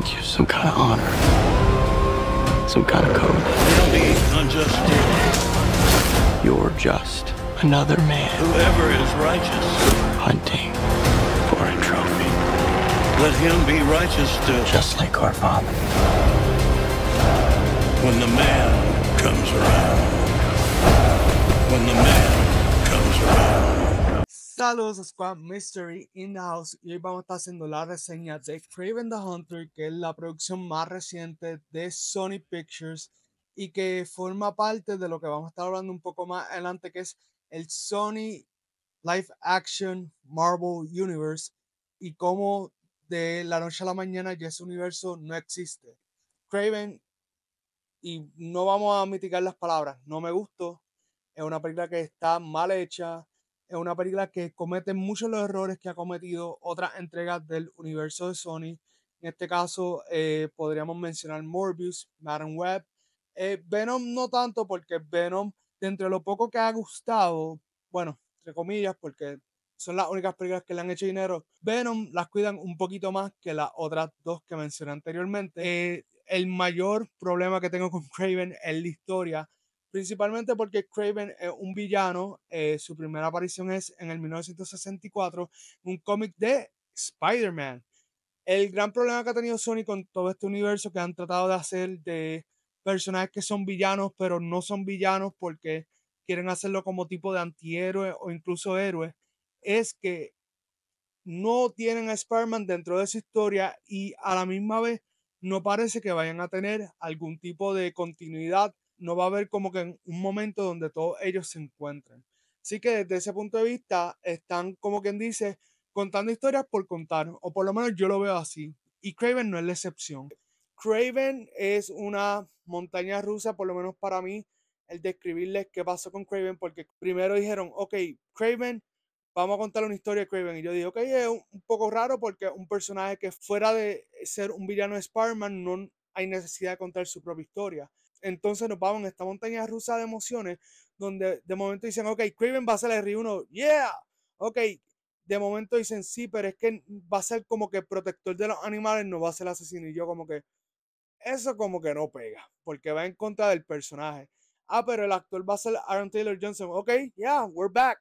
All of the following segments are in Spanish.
think you some kind of honor, some kind of code. You're just another man. Whoever is righteous. Hunting for a trophy. Let him be righteous still. Just like our father. When the man comes around. When the man comes around. Saludos a Squad Mystery in the House y hoy vamos a estar haciendo la reseña de Craven the Hunter, que es la producción más reciente de Sony Pictures y que forma parte de lo que vamos a estar hablando un poco más adelante, que es el Sony Live Action Marvel Universe y cómo de la noche a la mañana ya ese universo no existe. Craven, y no vamos a mitigar las palabras, no me gustó, es una película que está mal hecha es una película que comete muchos los errores que ha cometido otras entregas del universo de Sony. En este caso, eh, podríamos mencionar Morbius, Madden Web. Eh, Venom no tanto, porque Venom, de entre lo poco que ha gustado, bueno, entre comillas, porque son las únicas películas que le han hecho dinero, Venom las cuidan un poquito más que las otras dos que mencioné anteriormente. Eh, el mayor problema que tengo con Craven es la historia principalmente porque Craven es un villano. Eh, su primera aparición es en el 1964, un cómic de Spider-Man. El gran problema que ha tenido Sony con todo este universo que han tratado de hacer de personajes que son villanos, pero no son villanos porque quieren hacerlo como tipo de antihéroe o incluso héroe, es que no tienen a Spider-Man dentro de su historia y a la misma vez no parece que vayan a tener algún tipo de continuidad no va a haber como que un momento donde todos ellos se encuentren. Así que desde ese punto de vista están, como quien dice, contando historias por contar, o por lo menos yo lo veo así. Y Craven no es la excepción. Craven es una montaña rusa, por lo menos para mí, el describirles qué pasó con Craven, porque primero dijeron, ok, Craven, vamos a contar una historia de Craven. Y yo dije, ok, es un, poco raro porque un personaje que fuera de ser un villano de spider no hay necesidad de contar su propia historia. Entonces nos vamos en esta montaña rusa de emociones donde de momento dicen, ok, Craven va a ser el R1, yeah, ok. De momento dicen, sí, pero es que va a ser como que protector de los animales, no va a ser asesino. Y yo como que, eso como que no pega, porque va en contra del personaje. Ah, pero el actor va a ser Aaron Taylor Johnson. Ok, yeah, we're back.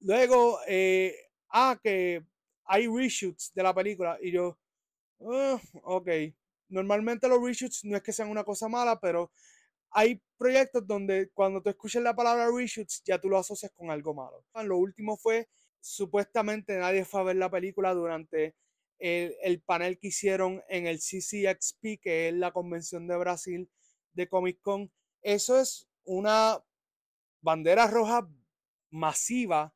Luego, eh, ah, que hay reshoots de la película. Y yo, ok normalmente los reshoots no es que sean una cosa mala, pero hay proyectos donde cuando tú escuchas la palabra reshoots ya tú lo asocias con algo malo. Lo último fue, supuestamente nadie fue a ver la película durante el, el panel que hicieron en el CCXP, que es la convención de Brasil de Comic Con. Eso es una bandera roja masiva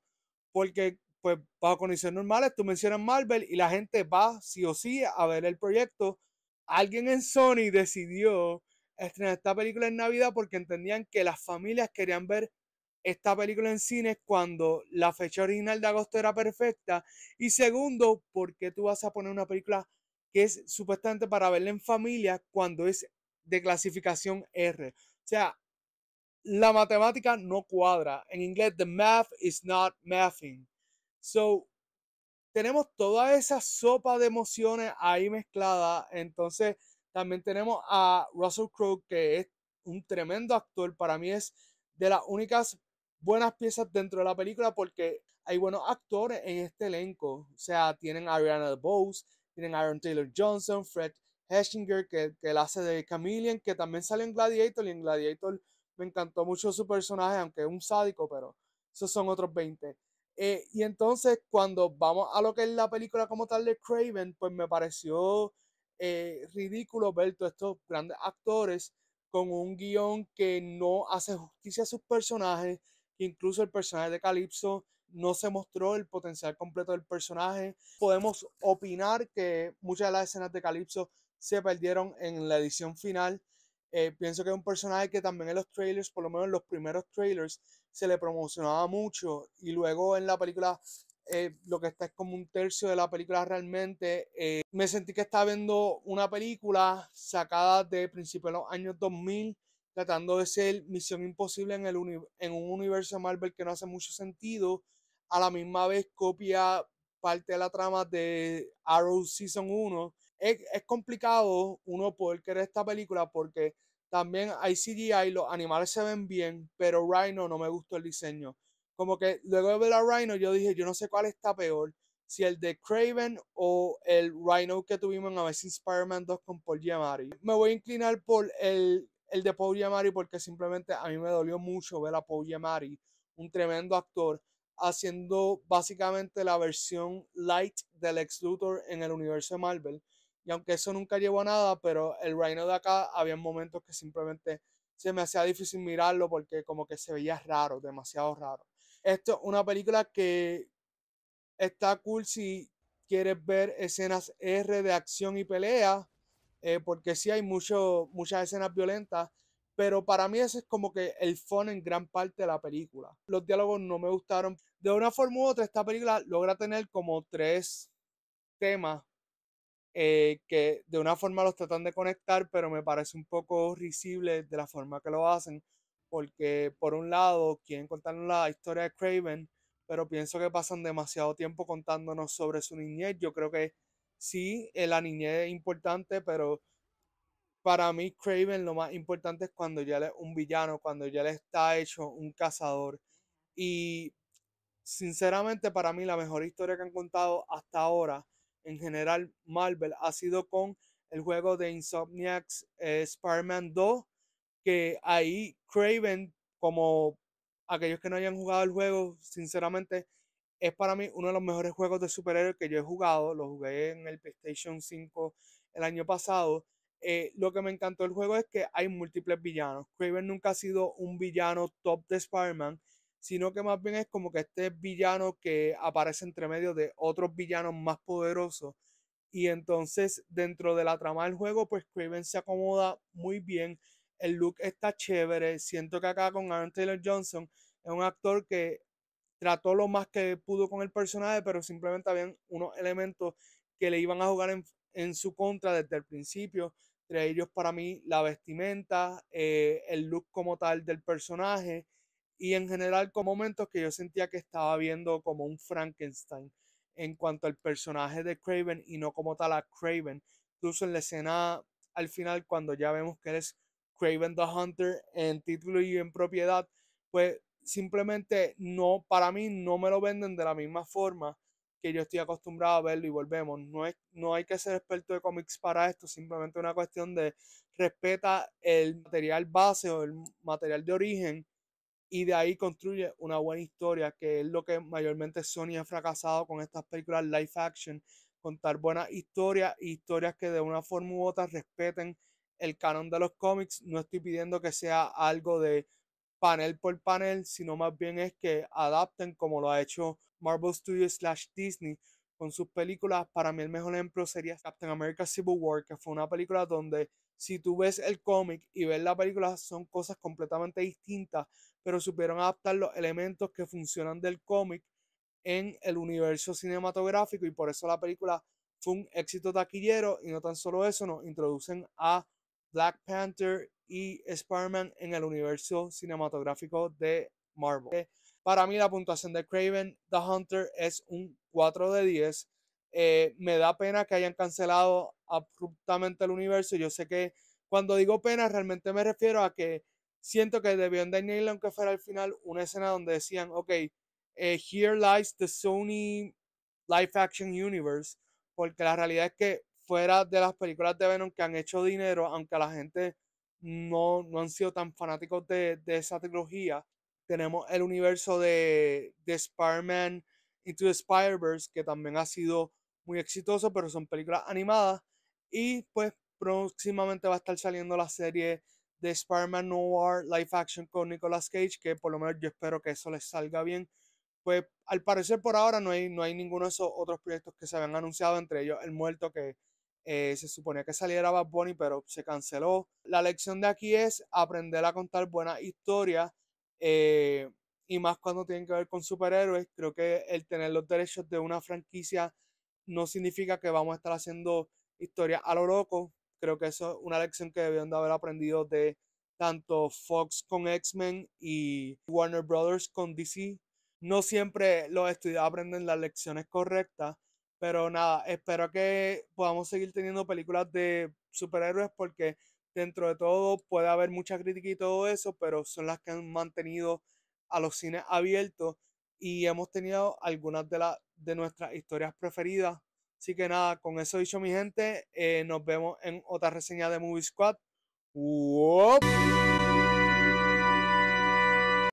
porque pues bajo condiciones normales tú mencionas Marvel y la gente va sí o sí a ver el proyecto alguien en Sony decidió estrenar esta película en Navidad porque entendían que las familias querían ver esta película en cines cuando la fecha original de agosto era perfecta. Y segundo, porque tú vas a poner una película que es supuestamente para verla en familia cuando es de clasificación R? O sea, la matemática no cuadra. En inglés, the math is not mathing. So, tenemos toda esa sopa de emociones ahí mezclada. Entonces, también tenemos a Russell Crowe, que es un tremendo actor. Para mí es de las únicas buenas piezas dentro de la película porque hay buenos actores en este elenco. O sea, tienen a Ariana DeBose, tienen a Aaron Taylor Johnson, Fred Heschinger, que, que la hace de Chameleon, que también sale en Gladiator. Y en Gladiator me encantó mucho su personaje, aunque es un sádico, pero esos son otros 20. Eh, y entonces, cuando vamos a lo que es la película como tal de Craven, pues me pareció eh, ridículo ver todos estos grandes actores con un guión que no hace justicia a sus personajes, que incluso el personaje de Calypso no se mostró el potencial completo del personaje. Podemos opinar que muchas de las escenas de Calypso se perdieron en la edición final, eh, pienso que es un personaje que también en los trailers, por lo menos en los primeros trailers, se le promocionaba mucho y luego en la película eh, lo que está es como un tercio de la película realmente. Eh, me sentí que estaba viendo una película sacada de principios de los años 2000, tratando de ser Misión Imposible en, el en un universo Marvel que no hace mucho sentido. A la misma vez copia parte de la trama de Arrow Season 1. Es, es complicado uno poder querer esta película porque también hay CGI, los animales se ven bien, pero Rhino no me gustó el diseño. Como que luego de ver a Rhino, yo dije, yo no sé cuál está peor, si el de Craven o el Rhino que tuvimos en Amazing Spider-Man 2 con Paul Giamatti. Me voy a inclinar por el, de Paul Giamatti porque simplemente a mí me dolió mucho ver a Paul Giamatti, un tremendo actor, haciendo básicamente la versión light del ex Luthor en el universo de Marvel. Y aunque eso nunca llevó a nada, pero el reino de acá había momentos que simplemente se me hacía difícil mirarlo porque como que se veía raro, demasiado raro. Esto es una película que está cool si quieres ver escenas R de acción y pelea, eh, porque sí hay mucho, muchas escenas violentas, pero para mí ese es como que el fun en gran parte de la película. Los diálogos no me gustaron. De una forma u otra, esta película logra tener como tres temas eh, que de una forma los tratan de conectar, pero me parece un poco risible de la forma que lo hacen, porque por un lado quieren contarnos la historia de Craven, pero pienso que pasan demasiado tiempo contándonos sobre su niñez. Yo creo que sí, la niñez es importante, pero para mí Craven lo más importante es cuando ya es un villano, cuando ya le está hecho un cazador. Y sinceramente para mí la mejor historia que han contado hasta ahora en general Marvel ha sido con el juego de Insomniacs eh, Spider-Man 2, que ahí Craven, como aquellos que no hayan jugado el juego, sinceramente es para mí uno de los mejores juegos de superhéroes que yo he jugado. Lo jugué en el PlayStation 5 el año pasado. Eh, lo que me encantó el juego es que hay múltiples villanos. Craven nunca ha sido un villano top de Spider-Man sino que más bien es como que este villano que aparece entre medio de otros villanos más poderosos. Y entonces dentro de la trama del juego, pues Craven se acomoda muy bien. El look está chévere. Siento que acá con Aaron Taylor Johnson es un actor que trató lo más que pudo con el personaje, pero simplemente habían unos elementos que le iban a jugar en, su contra desde el principio. Entre ellos, para mí, la vestimenta, eh, el look como tal del personaje y en general con momentos que yo sentía que estaba viendo como un Frankenstein en cuanto al personaje de Craven y no como tal a Craven. Incluso en la escena al final cuando ya vemos que es Craven the Hunter en título y en propiedad, pues simplemente no, para mí no me lo venden de la misma forma que yo estoy acostumbrado a verlo y volvemos. No, es, no hay que ser experto de cómics para esto, simplemente una cuestión de respeta el material base o el material de origen y de ahí construye una buena historia, que es lo que mayormente Sony ha fracasado con estas películas live action, contar buenas historias, historias que de una forma u otra respeten el canon de los cómics. No estoy pidiendo que sea algo de panel por panel, sino más bien es que adapten como lo ha hecho Marvel Studios slash Disney con sus películas. Para mí el mejor ejemplo sería Captain America Civil War, que fue una película donde si tú ves el cómic y ves la película, son cosas completamente distintas, pero supieron adaptar los elementos que funcionan del cómic en el universo cinematográfico y por eso la película fue un éxito taquillero y no tan solo eso, nos introducen a Black Panther y Spider-Man en el universo cinematográfico de Marvel. Para mí la puntuación de Craven the Hunter es un 4 de 10 eh, me da pena que hayan cancelado abruptamente el universo. Yo sé que cuando digo pena, realmente me refiero a que siento que debían de aunque fuera al final, una escena donde decían, ok, eh, here lies the Sony live action universe, porque la realidad es que fuera de las películas de Venom que han hecho dinero, aunque la gente no, han sido tan fanáticos de, esa trilogía, tenemos el universo de, de Spider-Man Into the spider que también ha sido muy exitoso, pero son películas animadas. Y pues próximamente va a estar saliendo la serie de Spider-Man Noir Live Action con Nicolas Cage, que por lo menos yo espero que eso les salga bien. Pues al parecer por ahora no hay, no hay ninguno de esos otros proyectos que se habían anunciado, entre ellos El Muerto, que eh, se suponía que saliera Bad Bunny, pero se canceló. La lección de aquí es aprender a contar buenas historias. Eh, y más cuando tienen que ver con superhéroes, creo que el tener los derechos de una franquicia no significa que vamos a estar haciendo historias a lo loco. Creo que eso es una lección que debieron de haber aprendido de tanto Fox con X-Men y Warner Brothers con DC. No siempre los estudiantes aprenden las lecciones correctas, pero nada, espero que podamos seguir teniendo películas de superhéroes porque dentro de todo puede haber mucha crítica y todo eso, pero son las que han mantenido a los cines abiertos y hemos tenido algunas de, la, de nuestras historias preferidas. Así que nada, con eso dicho mi gente, eh, nos vemos en otra reseña de Movie Squad.